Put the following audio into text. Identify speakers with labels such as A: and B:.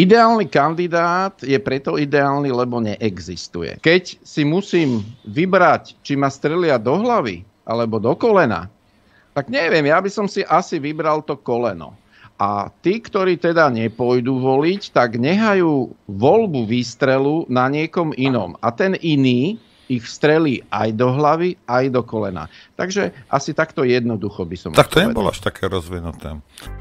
A: Ideálny kandidát je preto ideálny, lebo neexistuje. Keď si musím vybrať, či ma strelia do hlavy alebo do kolena, tak neviem, ja by som si asi vybral to koleno. A tí, ktorí teda nepôjdu voliť, tak nehajú voľbu výstrelu na niekom inom. A ten iný ich strelí aj do hlavy, aj do kolena. Takže asi takto jednoducho by som... Tak to nebolo
B: až také rozvinuté.